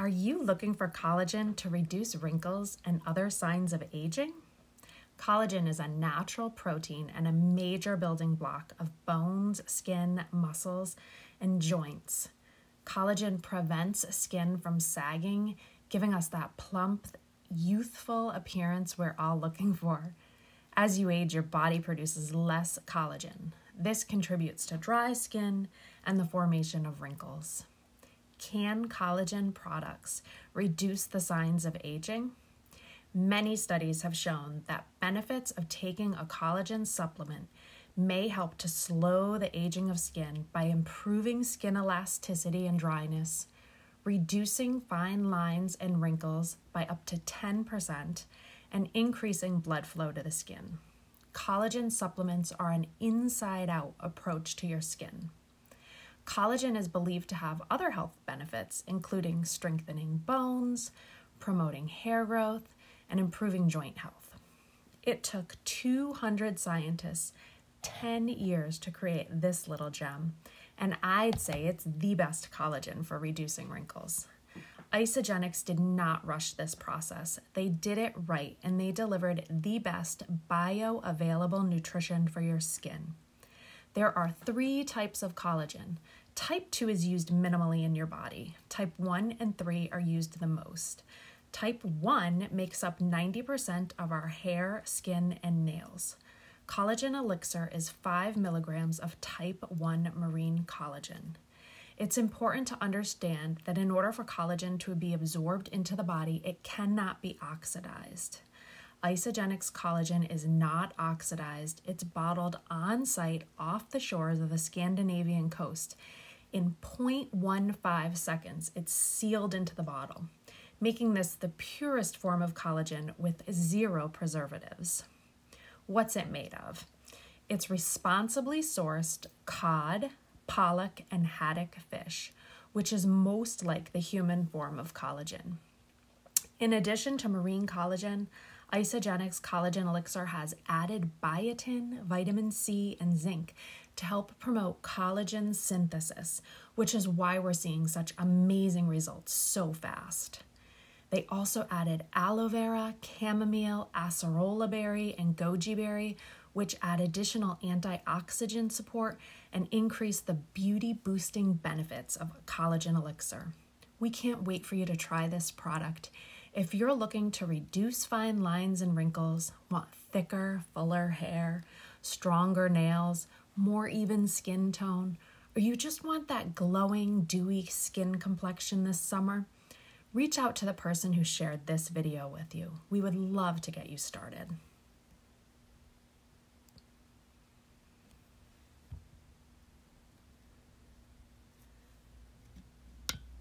Are you looking for collagen to reduce wrinkles and other signs of aging? Collagen is a natural protein and a major building block of bones, skin, muscles, and joints. Collagen prevents skin from sagging, giving us that plump, youthful appearance we're all looking for. As you age, your body produces less collagen. This contributes to dry skin and the formation of wrinkles. Can collagen products reduce the signs of aging? Many studies have shown that benefits of taking a collagen supplement may help to slow the aging of skin by improving skin elasticity and dryness, reducing fine lines and wrinkles by up to 10%, and increasing blood flow to the skin. Collagen supplements are an inside out approach to your skin. Collagen is believed to have other health benefits, including strengthening bones, promoting hair growth, and improving joint health. It took 200 scientists 10 years to create this little gem, and I'd say it's the best collagen for reducing wrinkles. Isogenics did not rush this process. They did it right and they delivered the best bioavailable nutrition for your skin. There are three types of collagen. Type 2 is used minimally in your body. Type 1 and 3 are used the most. Type 1 makes up 90% of our hair, skin, and nails. Collagen Elixir is 5 milligrams of type 1 marine collagen. It's important to understand that in order for collagen to be absorbed into the body, it cannot be oxidized. Isogenics collagen is not oxidized. It's bottled on site off the shores of the Scandinavian coast. In 0.15 seconds, it's sealed into the bottle, making this the purest form of collagen with zero preservatives. What's it made of? It's responsibly sourced cod, pollock, and haddock fish, which is most like the human form of collagen. In addition to marine collagen, Isogenics Collagen Elixir has added biotin, vitamin C, and zinc to help promote collagen synthesis, which is why we're seeing such amazing results so fast. They also added aloe vera, chamomile, acerola berry, and goji berry, which add additional antioxidant support and increase the beauty boosting benefits of collagen elixir. We can't wait for you to try this product. If you're looking to reduce fine lines and wrinkles, want thicker, fuller hair, stronger nails, more even skin tone, or you just want that glowing, dewy skin complexion this summer, reach out to the person who shared this video with you. We would love to get you started.